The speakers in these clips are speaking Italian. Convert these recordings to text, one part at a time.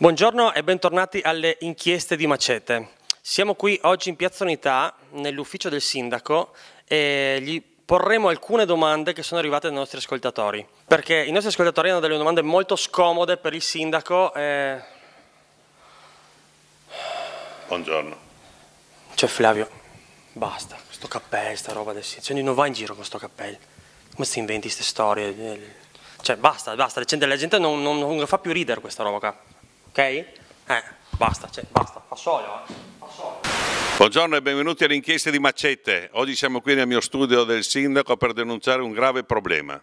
Buongiorno e bentornati alle inchieste di Macete. Siamo qui oggi in Piazza Unità, nell'ufficio del sindaco, e gli porremo alcune domande che sono arrivate dai nostri ascoltatori. Perché i nostri ascoltatori hanno delle domande molto scomode per il sindaco. E... Eh. Buongiorno. C'è cioè, Flavio, basta, questo cappello, sta roba del sindaco. Cioè, non va in giro con questo cappello. Come si inventi queste storie? Cioè basta, basta, la gente non, non, non fa più ridere questa roba qua ok? Eh, basta, cioè, basta, fa eh. Buongiorno e benvenuti all'inchiesta di Macette. Oggi siamo qui nel mio studio del sindaco per denunciare un grave problema.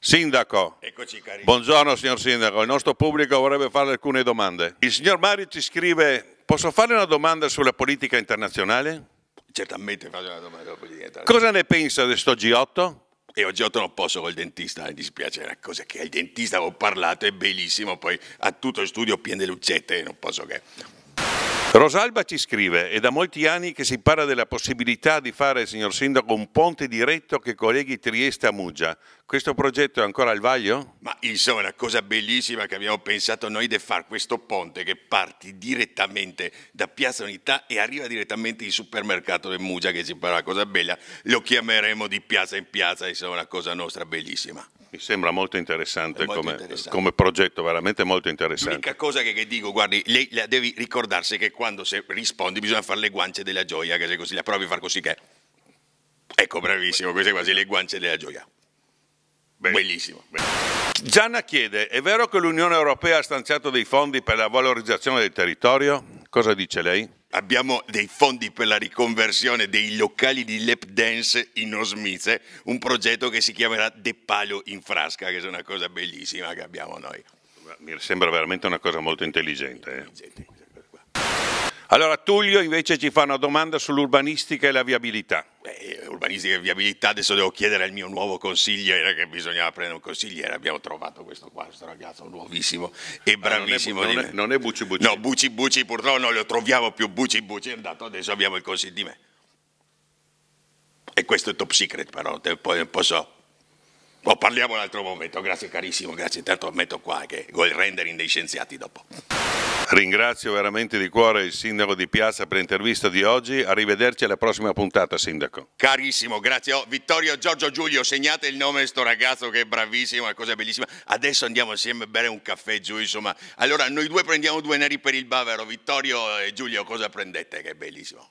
Sindaco, Eccoci, buongiorno signor Sindaco, il nostro pubblico vorrebbe fare alcune domande. Il signor Mario ci scrive, posso fare una domanda sulla politica internazionale? Certamente faccio una domanda sulla politica internazionale. Cosa ne pensa di sto G8? e oggi otto non posso col dentista, mi dispiace una cosa che il dentista avevo parlato, è bellissimo, poi a tutto il studio piene le lucette, non posso che... Rosalba ci scrive, è da molti anni che si parla della possibilità di fare, signor Sindaco, un ponte diretto che colleghi Trieste a Muggia. Questo progetto è ancora al vaglio? Ma insomma, una cosa bellissima che abbiamo pensato noi di fare questo ponte che parti direttamente da Piazza Unità e arriva direttamente in supermercato di Muggia, che ci parla una cosa bella. Lo chiameremo di piazza in piazza, insomma, una cosa nostra bellissima. Mi sembra molto interessante, molto come, interessante. come, progetto, veramente molto interessante. L'unica cosa che, che dico, guardi, lei la devi ricordarsi che quando se rispondi bisogna fare le guance della gioia, che se così la provi a far così che... Ecco, bravissimo, queste quasi le guance della gioia. Beh. Bellissimo. Beh. Gianna chiede, è vero che l'Unione Europea ha stanziato dei fondi per la valorizzazione del territorio? Cosa dice lei? abbiamo dei fondi per la riconversione dei locali di lap dance in Osmize, un progetto che si chiamerà De Palio in Frasca, che è una cosa bellissima che abbiamo noi. Mi sembra veramente una cosa molto intelligente. Eh. intelligente. Allora Tullio invece ci fa una domanda sull'urbanistica e la viabilità. Beh, urbanistica e viabilità, adesso devo chiedere al mio nuovo consigliere che bisognava prendere un consigliere, abbiamo trovato questo qua, questo ragazzo nuovissimo e ah, bravissimo. non, è, non, è, non, è, Bucci Bucci? No, Bucci Bucci purtroppo non lo troviamo più, Bucci Bucci è andato, adesso abbiamo il consiglio di me. E questo è top secret però, poi posso Oh, parliamo un altro momento, grazie carissimo, grazie. Intanto metto qua che ho il rendering dei scienziati dopo. Ringrazio veramente di cuore il sindaco di Piazza per l'intervista di oggi. Arrivederci alla prossima puntata, sindaco. Carissimo, grazie. Oh, Vittorio Giorgio Giulio, segnate il nome di sto ragazzo che è bravissimo, è cosa bellissima. Adesso andiamo insieme a bere un caffè giù, insomma. Allora, noi due prendiamo due neri per il bavero. Vittorio e Giulio, cosa prendete? Che è bellissimo.